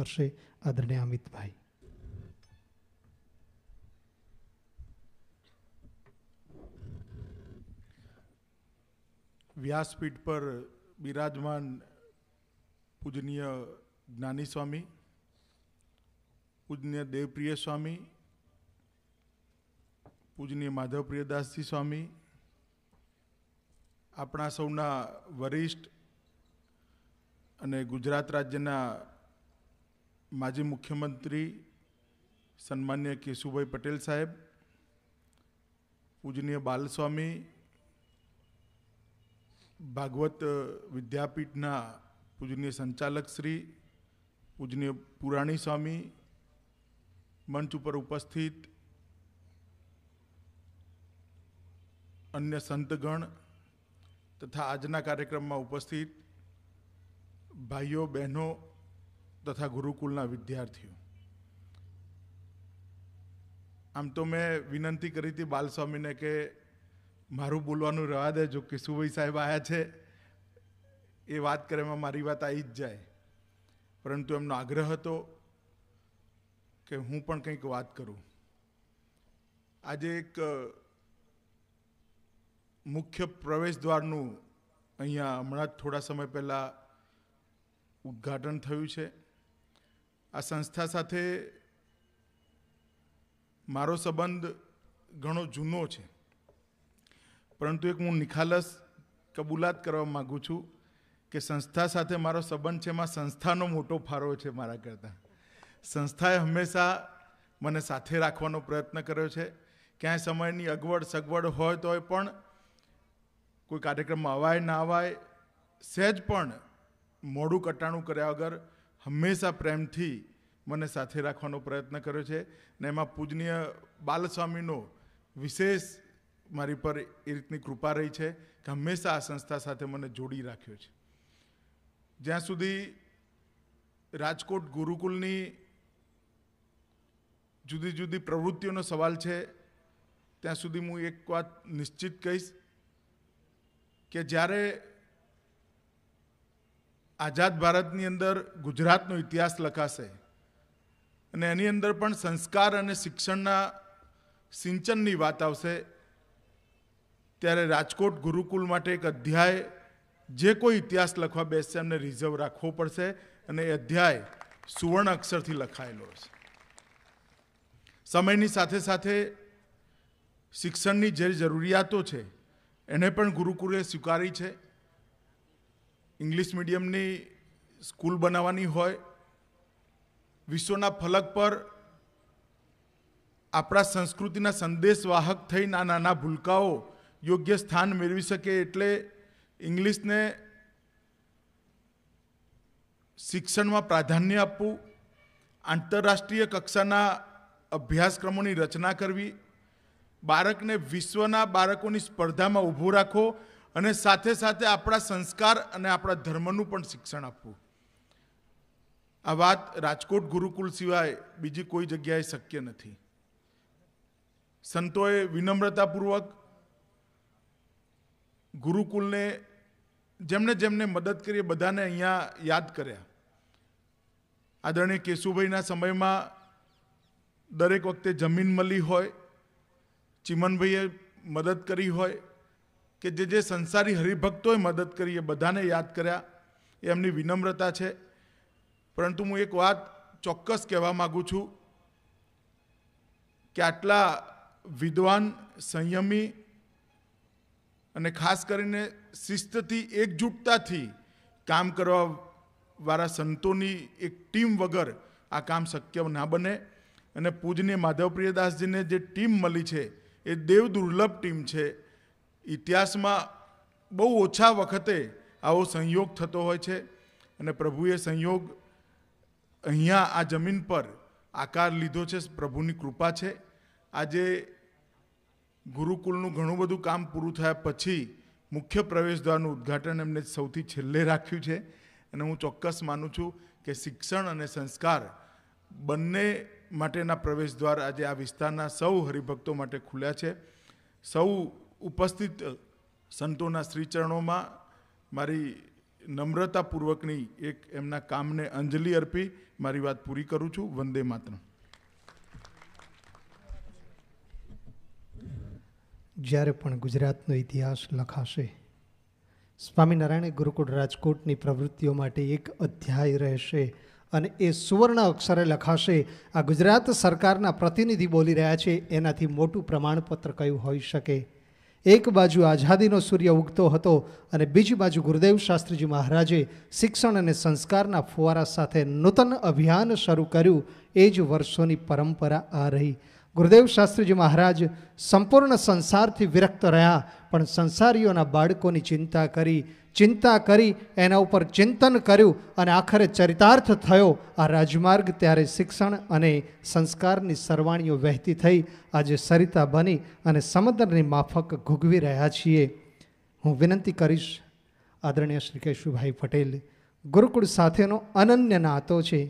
કરશે આદરણીય અમિતભાઈ વ્યાસપીઠ પર બિરાજમાન પૂજનીય જ્ઞાની સ્વામી પૂજનીય દેવપ્રિય સ્વામી પૂજનીય માધવપ્રિયદાસજી સ્વામી આપણા સૌના વરિષ્ઠ અને ગુજરાત રાજ્યના માજી મુખ્યમંત્રી સન્માન્ય કેશુભાઈ પટેલ સાહેબ પૂજનીય બાલસ્વામી ભાગવત વિદ્યાપીઠના પૂજનીય સંચાલક શ્રી પૂજનીય પુરાણી સ્વામી મંચ ઉપર ઉપસ્થિત અન્ય સંતગણ તથા આજના કાર્યક્રમમાં ઉપસ્થિત ભાઈઓ બહેનો તથા ગુરુકુળના વિદ્યાર્થીઓ આમ તો મેં વિનંતી કરી હતી બાલસ્વામીને કે મારું બોલવાનું રહેવા દે જો સુભાઈ સાહેબ આવ્યા છે એ વાત કરે એમાં મારી વાત આવી જ જાય પરંતુ એમનો આગ્રહ હતો કે હું પણ કંઈક વાત કરું આજે એક મુખ્ય પ્રવેશદ્વારનું અહીંયા હમણાં જ થોડા સમય પહેલાં ઉદ્ઘાટન થયું છે આ સંસ્થા સાથે મારો સંબંધ ઘણો જૂનો છે પરંતુ એક હું નિખાલસ કબૂલાત કરવા માગું છું કે સંસ્થા સાથે મારો સંબંધ છે એમાં સંસ્થાનો મોટો ફાળો છે મારા કરતાં સંસ્થાએ હંમેશા મને સાથે રાખવાનો પ્રયત્ન કર્યો છે ક્યાંય સમયની અગવડ સગવડ હોય તોય પણ કોઈ કાર્યક્રમમાં અવાય ના અવાય સહેજ પણ મોડું કટાણું કર્યા વગર હંમેશા પ્રેમથી મને સાથે રાખવાનો પ્રયત્ન કર્યો છે ને એમાં પૂજનીય બાલસ્વામીનો વિશેષ મારી પર એ રીતની કૃપા રહી છે કે હંમેશા આ સંસ્થા સાથે મને જોડી રાખ્યો છે જ્યાં સુધી રાજકોટ ગુરુકુલની જુદી જુદી પ્રવૃત્તિઓનો સવાલ છે ત્યાં સુધી હું એક વાત નિશ્ચિત કહીશ કે જ્યારે આઝાદ ભારતની અંદર ગુજરાતનો ઇતિહાસ લખાશે અને એની અંદર પણ સંસ્કાર અને શિક્ષણના સિંચનની વાત આવશે ત્યારે રાજકોટ ગુરુકુલ માટે એક અધ્યાય જે કોઈ ઇતિહાસ લખવા બેસશે એમને રિઝર્વ રાખવો પડશે અને એ અધ્યાય સુવર્ણ અક્ષરથી લખાયેલો છે સમયની સાથે સાથે શિક્ષણની જે જરૂરિયાતો છે એને પણ ગુરુકુલે સ્વીકારી છે ઇંગ્લિશ મીડિયમની સ્કૂલ બનાવવાની હોય વિશ્વના ફલક પર આપણા સંસ્કૃતિના સંદેશવાહક થઈને આ નાના ભૂલકાઓ યોગ્ય સ્થાન મેળવી શકે એટલે ઇંગ્લિશને શિક્ષણમાં પ્રાધાન્ય આપવું આંતરરાષ્ટ્રીય કક્ષાના અભ્યાસક્રમોની રચના કરવી બાળકને વિશ્વના બાળકોની સ્પર્ધામાં ઊભું રાખો અને સાથે સાથે આપણા સંસ્કાર અને આપણા ધર્મનું પણ શિક્ષણ આપવું આ વાત રાજકોટ ગુરુકુલ સિવાય બીજી કોઈ જગ્યાએ શક્ય નથી સંતોએ વિનમ્રતાપૂર્વક ગુરુકુલને જેમને જેમને મદદ કરી બધાને અહીંયા યાદ કર્યા આદરણીય કેશુભાઈના સમયમાં દરેક વખતે જમીન મળી હોય ચિમનભાઈએ મદદ કરી હોય કે જે જે સંસારી હરિભક્તોએ મદદ કરી એ બધાને યાદ કર્યા એ એમની વિનમ્રતા છે પરંતુ હું એક વાત ચોક્કસ કહેવા માગું છું કે આટલા વિદ્વાન સંયમી અને ખાસ કરીને શિસ્તથી એકજૂટતાથી કામ કરવા વાળા સંતોની એક ટીમ વગર આ કામ શક્ય ના બને અને પૂજનીય માધવપ્રિયદાસજીને જે ટીમ મળી છે એ દેવ દુર્લભ ટીમ છે ઇતિહાસમાં બહુ ઓછા વખતે આવો સંયોગ થતો હોય છે અને પ્રભુએ સંયોગ અહીંયા આ જમીન પર આકાર લીધો છે પ્રભુની કૃપા છે આજે ગુરુકુળનું ઘણું બધું કામ પૂરું થયા પછી મુખ્ય પ્રવેશદ્વારનું ઉદ્ઘાટન એમને સૌથી છેલ્લે રાખ્યું છે અને હું ચોક્કસ માનું છું કે શિક્ષણ અને સંસ્કાર બંને માટેના પ્રવેશદ્વાર આજે આ વિસ્તારના સૌ હરિભક્તો માટે ખુલ્યા છે સૌ ઉપસ્થિત સંતોના શ્રીચરણોમાં મારી નમ્રતાપૂર્વકની એક એમના કામને અંજલિ અર્પી મારી વાત પૂરી કરું છું વંદે માત્ર જ્યારે પણ ગુજરાતનો ઇતિહાસ લખાશે સ્વામિનારાયણ ગુરુકુળ રાજકોટની પ્રવૃત્તિઓ માટે એક અધ્યાય રહેશે અને એ સુવર્ણ અક્ષરે લખાશે આ ગુજરાત સરકારના પ્રતિનિધિ બોલી રહ્યા છે એનાથી મોટું પ્રમાણપત્ર કયું હોઈ શકે એક બાજુ આઝાદીનો સૂર્ય ઉગતો હતો અને બીજી બાજુ ગુરુદેવ શાસ્ત્રીજી મહારાજે શિક્ષણ અને સંસ્કારના ફુવારા સાથે નૂતન અભિયાન શરૂ કર્યું એ જ વર્ષોની પરંપરા આ રહી ગુરુદેવ શાસ્ત્રીજી મહારાજ સંપૂર્ણ સંસારથી વિરક્ત રહ્યા પણ સંસારીઓના બાળકોની ચિંતા કરી ચિંતા કરી એના ઉપર ચિંતન કર્યું અને આખરે ચરિતાર્થ થયો આ રાજમાર્ગ ત્યારે શિક્ષણ અને સંસ્કારની સરવાણીઓ વહેતી થઈ આજે સરિતા બની અને સમુદ્રની માફક ઘૂગવી રહ્યા છીએ હું વિનંતી કરીશ આદરણીય શ્રી કેશુભાઈ પટેલ ગુરુકુળ સાથેનો અનન્ય નાતો છે